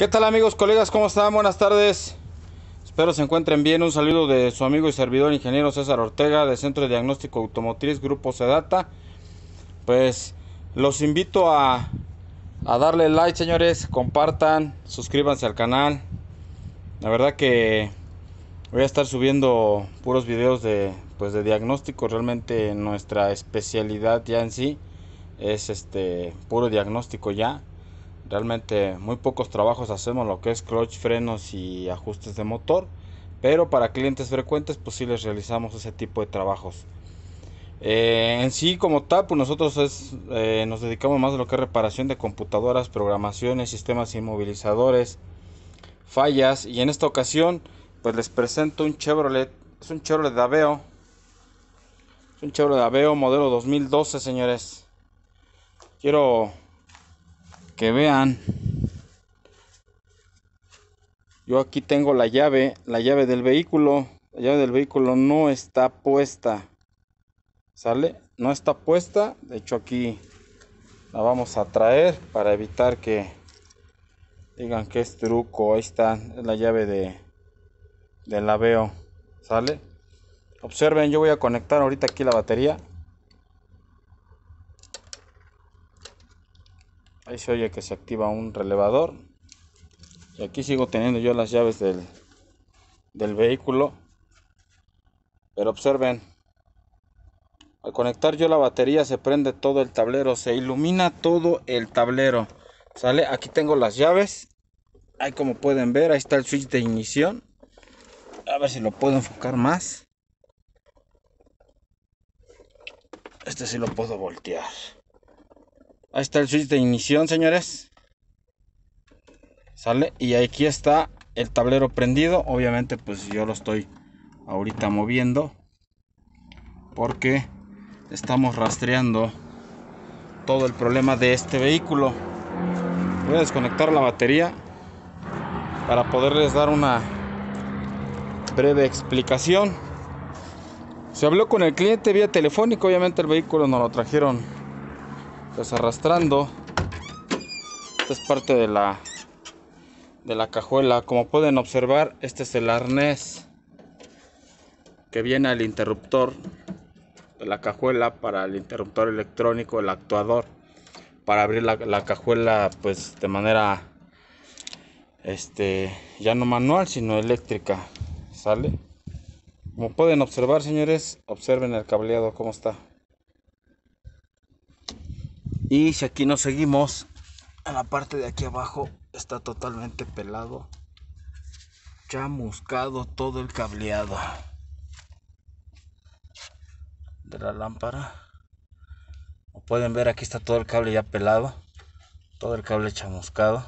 ¿Qué tal amigos, colegas? ¿Cómo están? Buenas tardes. Espero se encuentren bien. Un saludo de su amigo y servidor ingeniero César Ortega de Centro de Diagnóstico Automotriz Grupo Sedata. Pues los invito a, a darle like, señores. Compartan, suscríbanse al canal. La verdad que voy a estar subiendo puros videos de, pues, de diagnóstico. Realmente nuestra especialidad ya en sí es este puro diagnóstico ya Realmente muy pocos trabajos hacemos lo que es clutch, frenos y ajustes de motor, pero para clientes frecuentes pues sí les realizamos ese tipo de trabajos. Eh, en sí como tal, pues nosotros eh, nos dedicamos más a lo que es reparación de computadoras, programaciones, sistemas inmovilizadores, fallas y en esta ocasión pues les presento un Chevrolet, es un Chevrolet de Aveo, es un Chevrolet Aveo modelo 2012 señores. Quiero que vean. Yo aquí tengo la llave, la llave del vehículo. La llave del vehículo no está puesta. ¿Sale? No está puesta. De hecho aquí la vamos a traer para evitar que digan que es truco. Ahí está la llave de la veo, ¿Sale? Observen, yo voy a conectar ahorita aquí la batería. Ahí se oye que se activa un relevador. Y aquí sigo teniendo yo las llaves del, vehículo. Pero observen. Al conectar yo la batería se prende todo el tablero. Se ilumina todo el tablero. Sale, aquí tengo las llaves. Ahí como pueden ver, ahí está el switch de ignición. A ver si lo puedo enfocar más. Este sí lo puedo voltear. Ahí está el switch de ignición, señores. Sale. Y aquí está el tablero prendido. Obviamente, pues yo lo estoy ahorita moviendo. Porque estamos rastreando todo el problema de este vehículo. Voy a desconectar la batería para poderles dar una breve explicación. Se habló con el cliente vía telefónico. obviamente el vehículo nos lo trajeron pues arrastrando. Esta es parte de la de la cajuela. Como pueden observar, este es el arnés que viene al interruptor de la cajuela para el interruptor electrónico, el actuador, para abrir la, la cajuela pues de manera este ya no manual sino eléctrica. ¿Sale? Como pueden observar, señores, observen el cableado cómo está. Y si aquí nos seguimos, en la parte de aquí abajo está totalmente pelado, chamuscado todo el cableado de la lámpara. Como pueden ver, aquí está todo el cable ya pelado, todo el cable chamuscado.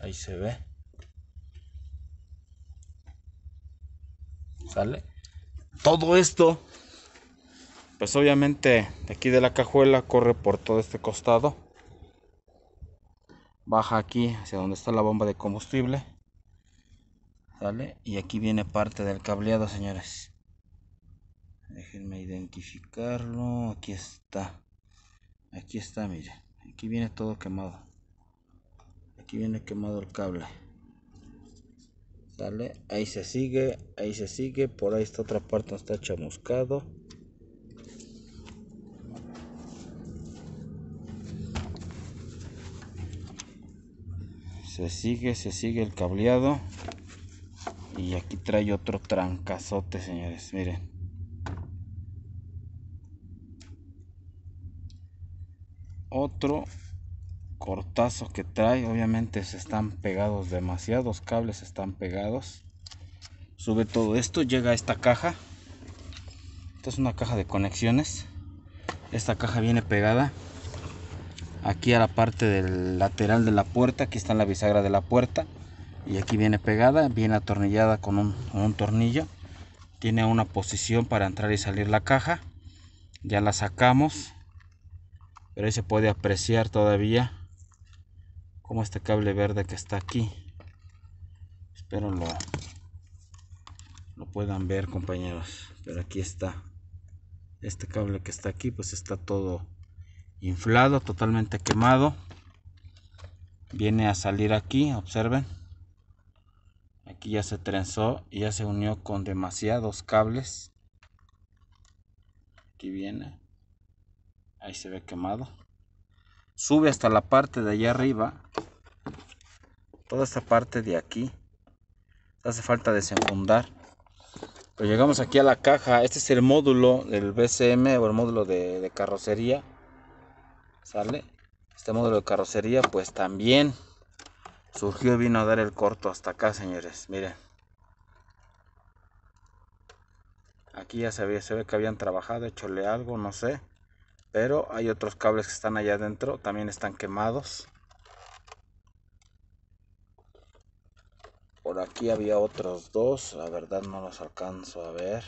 Ahí se ve. ¿Sale? Todo esto pues obviamente de aquí de la cajuela corre por todo este costado baja aquí hacia donde está la bomba de combustible ¿sale? y aquí viene parte del cableado señores déjenme identificarlo aquí está aquí está mire aquí viene todo quemado aquí viene quemado el cable ¿sale? ahí se sigue ahí se sigue por ahí está otra parte donde está chamuscado se sigue, se sigue el cableado. Y aquí trae otro trancazote, señores. Miren. Otro cortazo que trae. Obviamente se están pegados demasiados cables, están pegados. Sube todo esto, llega a esta caja. Esta es una caja de conexiones. Esta caja viene pegada aquí a la parte del lateral de la puerta aquí está en la bisagra de la puerta y aquí viene pegada viene atornillada con un, tornillo tiene una posición para entrar y salir la caja ya la sacamos pero ahí se puede apreciar todavía como este cable verde que está aquí espero lo puedan ver compañeros pero aquí está este cable que está aquí pues está todo inflado, totalmente quemado. Viene a salir aquí, observen. Aquí ya se trenzó y ya se unió con demasiados cables. Aquí viene. Ahí se ve quemado. Sube hasta la parte de allá arriba. Toda esta parte de aquí. Hace falta desenfundar. Pero pues llegamos aquí a la caja. Este es el módulo del BCM o el módulo de, de carrocería. ¿Sale? Este módulo de carrocería pues también surgió, y vino a dar el corto hasta acá, señores. Miren. Aquí ya se ve, se ve que habían trabajado, hechole algo, no sé. Pero hay otros cables que están allá adentro, también están quemados. Por aquí había otros dos, la verdad no los alcanzo a ver.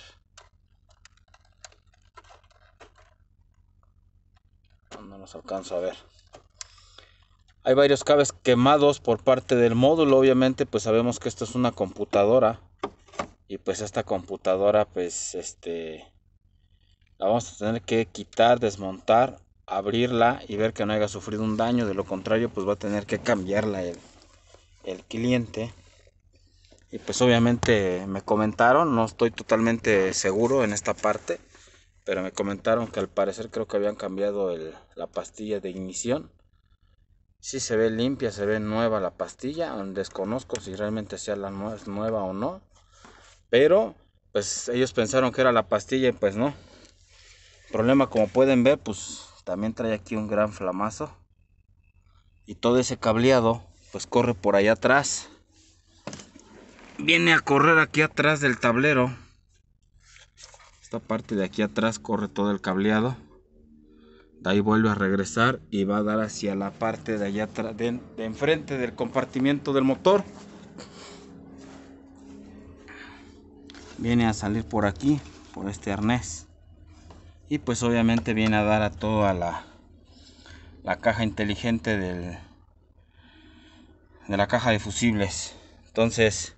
no nos alcanza a ver hay varios cables quemados por parte del módulo obviamente pues sabemos que esto es una computadora y pues esta computadora pues este la vamos a tener que quitar desmontar abrirla y ver que no haya sufrido un daño de lo contrario pues va a tener que cambiarla el, el cliente y pues obviamente me comentaron no estoy totalmente seguro en esta parte pero me comentaron que al parecer creo que habían cambiado la pastilla de ignición. Sí se ve limpia, se ve nueva la pastilla, desconozco si realmente sea la nueva o no, pero pues ellos pensaron que era la pastilla y pues no. Problema como pueden ver, pues también trae aquí un gran flamazo y todo ese cableado pues corre por allá atrás. Viene a correr aquí atrás del tablero esta parte de aquí atrás corre todo el cableado. De ahí vuelve a regresar y va a dar hacia la parte de allá atrás, de, enfrente del compartimiento del motor. Viene a salir por aquí, por este arnés. Y pues obviamente viene a dar a toda la, la caja inteligente del, de la caja de fusibles. Entonces,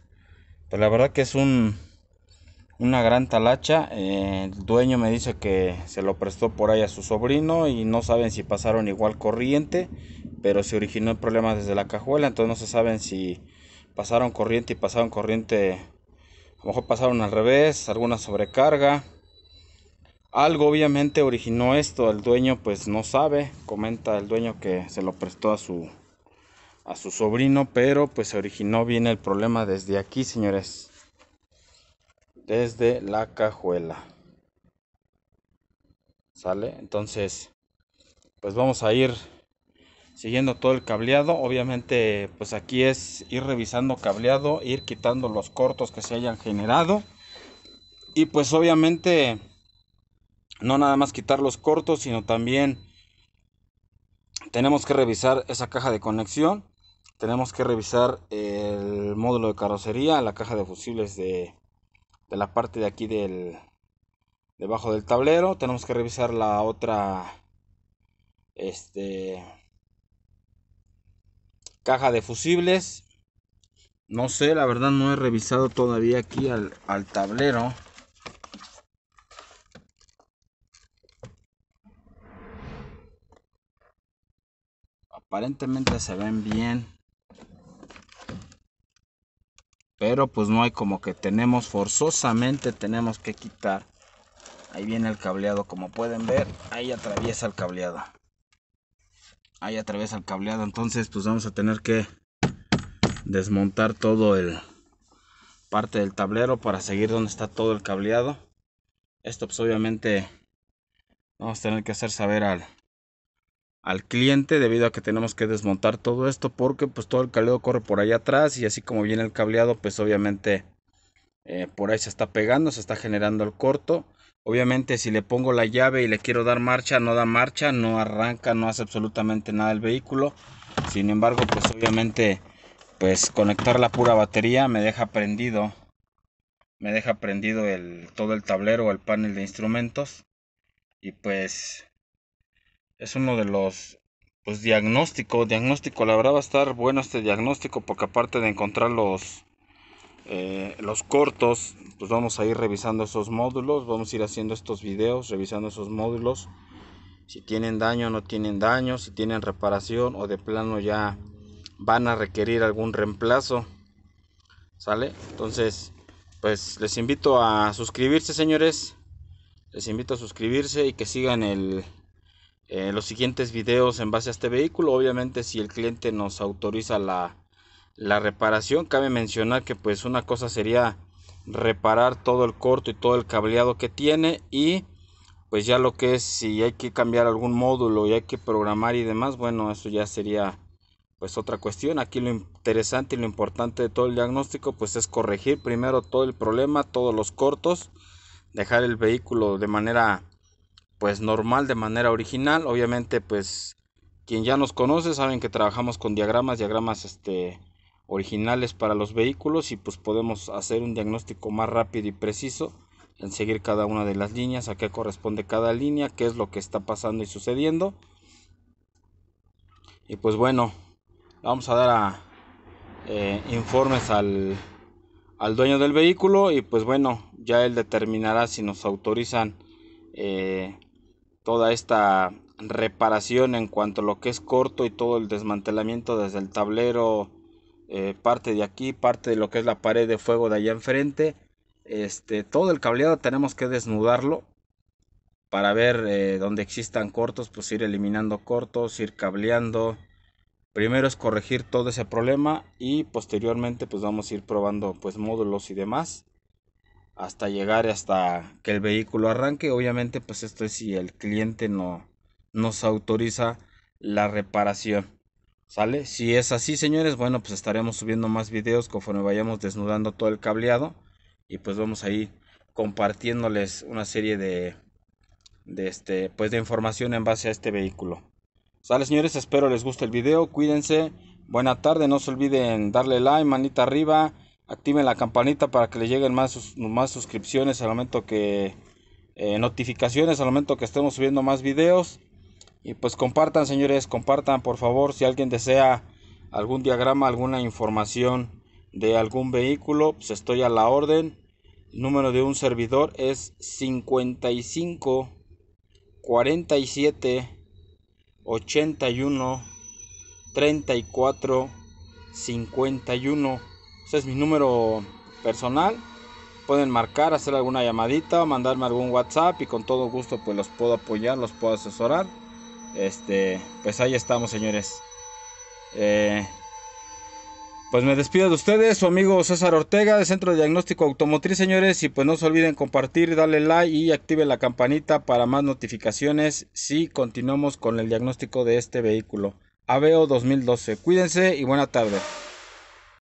pues la verdad que es un una gran talacha. Eh, el dueño me dice que se lo prestó por ahí a su sobrino y no saben si pasaron igual corriente, pero se originó el problema desde la cajuela, entonces no se saben si pasaron corriente y pasaron corriente, a lo mejor pasaron al revés, alguna sobrecarga. Algo obviamente originó esto, el dueño pues no sabe, comenta el dueño que se lo prestó a su a su sobrino, pero pues se originó bien el problema desde aquí, señores desde la cajuela. ¿Sale? Entonces, pues vamos a ir siguiendo todo el cableado. Obviamente, pues aquí es ir revisando cableado, ir quitando los cortos que se hayan generado. Y pues obviamente, no nada más quitar los cortos, sino también tenemos que revisar esa caja de conexión. Tenemos que revisar el módulo de carrocería, la caja de fusibles de, de la parte de aquí del debajo del tablero tenemos que revisar la otra este caja de fusibles no sé la verdad no he revisado todavía aquí al, al tablero aparentemente se ven bien pero pues no hay como que tenemos, forzosamente tenemos que quitar. Ahí viene el cableado, como pueden ver, ahí atraviesa el cableado. Ahí atraviesa el cableado, entonces pues vamos a tener que desmontar todo el parte del tablero para seguir donde está todo el cableado. Esto pues obviamente vamos a tener que hacer saber al, al cliente debido a que tenemos que desmontar todo esto porque pues todo el cableado corre por allá atrás y así como viene el cableado pues obviamente eh, por ahí se está pegando, se está generando el corto. Obviamente si le pongo la llave y le quiero dar marcha, no da marcha, no arranca, no hace absolutamente nada el vehículo. Sin embargo pues obviamente pues conectar la pura batería me deja prendido. Me deja prendido el, todo el tablero, el panel de instrumentos. Y pues es uno de los pues diagnóstico, diagnóstico, la verdad va a estar bueno este diagnóstico porque aparte de encontrar los eh, los cortos, pues vamos a ir revisando esos módulos, vamos a ir haciendo estos videos, revisando esos módulos, si tienen daño o no tienen daño, si tienen reparación o de plano ya van a requerir algún reemplazo, ¿sale? Entonces, pues les invito a suscribirse, señores, les invito a suscribirse y que sigan el los siguientes videos en base a este vehículo. Obviamente si el cliente nos autoriza la, la reparación, cabe mencionar que pues una cosa sería reparar todo el corto y todo el cableado que tiene y pues ya lo que es si hay que cambiar algún módulo y hay que programar y demás, bueno, eso ya sería pues otra cuestión. Aquí lo interesante y lo importante de todo el diagnóstico pues es corregir primero todo el problema, todos los cortos, dejar el vehículo de manera pues normal de manera original. Obviamente pues quien ya nos conoce saben que trabajamos con diagramas, diagramas este originales para los vehículos y pues podemos hacer un diagnóstico más rápido y preciso en seguir cada una de las líneas, a qué corresponde cada línea, qué es lo que está pasando y sucediendo. Y pues bueno, vamos a dar a, eh, informes al, al, dueño del vehículo y pues bueno, ya él determinará si nos autorizan eh, toda esta reparación en cuanto a lo que es corto y todo el desmantelamiento desde el tablero, eh, parte de aquí, parte de lo que es la pared de fuego de allá enfrente. Este, todo el cableado tenemos que desnudarlo para ver eh, donde existan cortos, pues ir eliminando cortos, ir cableando. Primero es corregir todo ese problema y posteriormente pues vamos a ir probando pues módulos y demás hasta llegar hasta que el vehículo arranque. Obviamente, pues esto es si el cliente no nos autoriza la reparación. ¿Sale? Si es así, señores, bueno, pues estaremos subiendo más videos conforme vayamos desnudando todo el cableado. Y pues vamos a ir compartiéndoles una serie de, este, pues de información en base a este vehículo. ¿Sale, señores? Espero les guste el video. Cuídense. Buena tarde. No se olviden darle like, manita arriba activen la campanita para que les lleguen más, más suscripciones al momento que eh, notificaciones al momento que estemos subiendo más videos y pues compartan señores compartan por favor si alguien desea algún diagrama alguna información de algún vehículo pues estoy a la orden el número de un servidor es 55 47 81 34 51 este es mi número personal. Pueden marcar, hacer alguna llamadita mandarme algún WhatsApp y con todo gusto pues los puedo apoyar, los puedo asesorar. Este, pues ahí estamos, señores. Eh, pues me despido de ustedes, su amigo César Ortega de Centro de Diagnóstico Automotriz, señores. Y pues no se olviden compartir, darle like y activen la campanita para más notificaciones si continuamos con el diagnóstico de este vehículo. AVEO 2012. Cuídense y buena tarde.